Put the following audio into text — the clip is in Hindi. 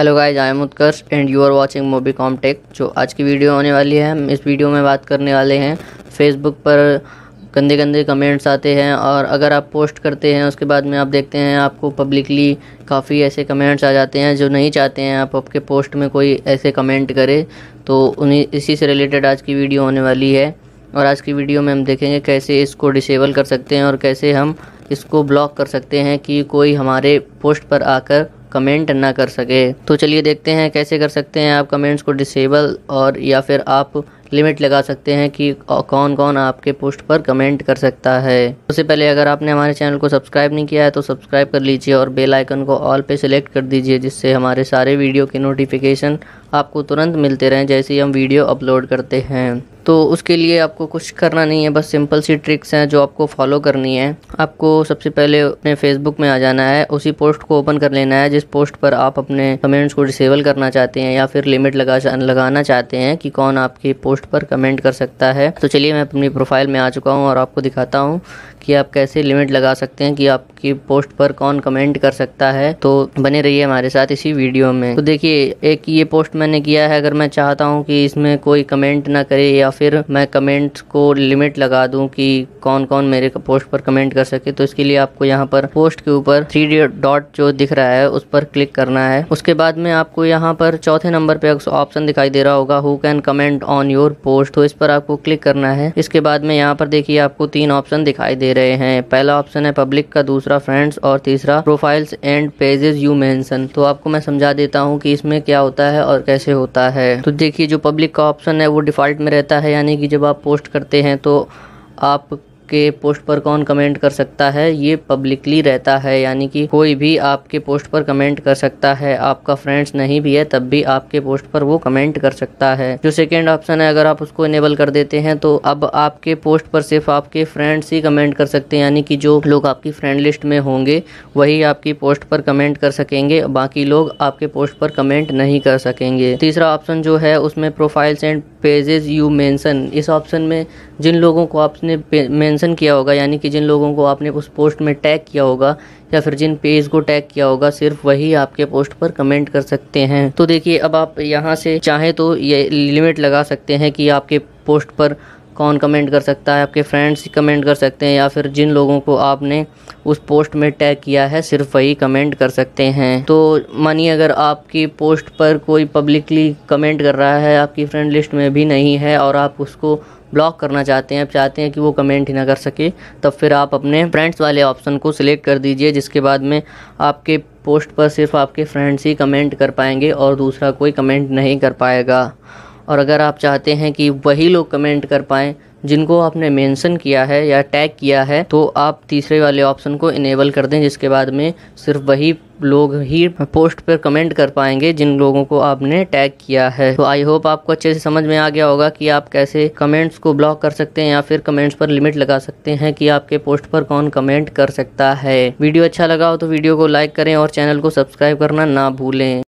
hello guys I am Utkarsh and you are watching Mobi Com Tech जो आज की वीडियो होने वाली है हम इस वीडियो में बात करने वाले हैं फेसबुक पर गंदे गंदे कमेंट्स आते हैं और अगर आप पोस्ट करते हैं उसके बाद में आप देखते हैं आपको पब्लिकली काफ़ी ऐसे कमेंट्स आ जाते हैं जो नहीं चाहते हैं आप आपके पोस्ट में कोई ऐसे कमेंट करे तो उन्हीं इसी से रिलेटेड आज की वीडियो होने वाली है और आज की वीडियो में हम देखेंगे कैसे इसको डिसेबल कर सकते हैं और कैसे हम इसको ब्लॉक कर सकते हैं कि कोई हमारे पोस्ट पर आकर कमेंट ना कर सके तो चलिए देखते हैं कैसे कर सकते हैं आप कमेंट्स को डिसेबल और या फिर आप लिमिट लगा सकते हैं कि कौन कौन आपके पोस्ट पर कमेंट कर सकता है उससे पहले अगर आपने हमारे चैनल को सब्सक्राइब नहीं किया है तो सब्सक्राइब कर लीजिए और बेल आइकन को ऑल पे सेलेक्ट कर दीजिए जिससे हमारे सारे वीडियो के नोटिफिकेशन आपको तुरंत मिलते रहें जैसे ही हम वीडियो अपलोड करते हैं तो उसके लिए आपको कुछ करना नहीं है बस सिंपल सी ट्रिक्स हैं जो आपको फॉलो करनी है आपको सबसे पहले अपने फेसबुक में आ जाना है उसी पोस्ट को ओपन कर लेना है जिस पोस्ट पर आप अपने कमेंट्स को डिसेबल करना चाहते हैं या फिर लिमिट लगा लगाना चाहते हैं कि कौन आपकी पोस्ट पर कमेंट कर सकता है तो चलिए मैं अपनी प्रोफाइल में आ चुका हूँ और आपको दिखाता हूँ कि आप कैसे लिमिट लगा सकते हैं कि आपकी पोस्ट पर कौन कमेंट कर सकता है तो बने रहिए हमारे साथ इसी वीडियो में तो देखिए एक ये पोस्ट मैंने किया है अगर मैं चाहता हूँ कि इसमें कोई कमेंट ना करे या फिर मैं कमेंट्स को लिमिट लगा दूं कि कौन कौन मेरे पोस्ट पर कमेंट कर सके तो इसके लिए आपको यहाँ पर पोस्ट के ऊपर थ्री डॉट जो दिख रहा है उस पर क्लिक करना है उसके बाद में आपको यहाँ पर चौथे नंबर पे ऑप्शन दिखाई दे रहा होगा who can comment on your post तो इस पर आपको क्लिक करना है इसके बाद में यहाँ पर देखिए आपको तीन ऑप्शन दिखाई दे रहे हैं पहला ऑप्शन है पब्लिक का दूसरा फ्रेंड्स और तीसरा profiles and pages you mention तो आपको मैं समझा देता हूँ कि इसमें क्या होता है और कैसे होता है तो देखिए जो पब्लिक का ऑप्शन है वो डिफॉल्ट में रहता है है यानी कि जब आप पोस्ट करते हैं तो आप आपके पोस्ट पर कौन कमेंट कर सकता है ये पब्लिकली रहता है यानी कि कोई भी आपके पोस्ट पर कमेंट कर सकता है आपका फ्रेंड्स नहीं भी है तब भी आपके पोस्ट पर वो कमेंट कर सकता है जो सेकेंड ऑप्शन है अगर आप उसको इनेबल कर देते हैं तो अब आपके पोस्ट पर सिर्फ आपके फ्रेंड्स ही कमेंट कर सकते हैं यानी कि जो लोग आपकी फ्रेंड लिस्ट में होंगे वही आपकी पोस्ट पर कमेंट कर सकेंगे बाकी लोग आपके पोस्ट पर कमेंट नहीं कर सकेंगे तीसरा ऑप्शन जो है उसमें profiles and pages you mention इस ऑप्शन में जिन लोगों को आपने मेंशन किया होगा यानी कि जिन लोगों को आपने उस पोस्ट में टैग किया होगा या फिर जिन पेज को टैग किया होगा सिर्फ वही आपके पोस्ट पर कमेंट कर सकते हैं तो देखिए अब आप यहाँ से चाहें तो ये लिमिट लगा सकते हैं कि आपके पोस्ट पर कौन कमेंट कर सकता है आपके फ्रेंड्स कमेंट कर सकते हैं या फिर जिन लोगों को आपने उस पोस्ट में टैग किया है सिर्फ वही कमेंट कर सकते हैं तो मानिए अगर आपकी पोस्ट पर कोई पब्लिकली कमेंट कर रहा है आपकी फ्रेंड लिस्ट में भी नहीं है और आप उसको ब्लॉक करना चाहते हैं आप चाहते हैं कि वो कमेंट ही ना कर सके तब फिर आप अपने फ्रेंड्स वाले ऑप्शन को सिलेक्ट कर दीजिए जिसके बाद में आपके पोस्ट पर सिर्फ आपके फ्रेंड्स ही कमेंट कर पाएंगे और दूसरा कोई कमेंट नहीं कर पाएगा और अगर आप चाहते हैं कि वही लोग कमेंट कर पाएँ जिनको आपने मेंशन किया है या टैग किया है तो आप तीसरे वाले ऑप्शन को इनेबल कर दें जिसके बाद में सिर्फ वही लोग ही पोस्ट पर कमेंट कर पाएंगे जिन लोगों को आपने टैग किया है तो आई होप आपको अच्छे से समझ में आ गया होगा कि आप कैसे कमेंट्स को ब्लॉक कर सकते हैं या फिर कमेंट्स पर लिमिट लगा सकते हैं कि आपके पोस्ट पर कौन कमेंट कर सकता है वीडियो अच्छा लगा हो तो वीडियो को लाइक करें और चैनल को सब्सक्राइब करना ना भूलें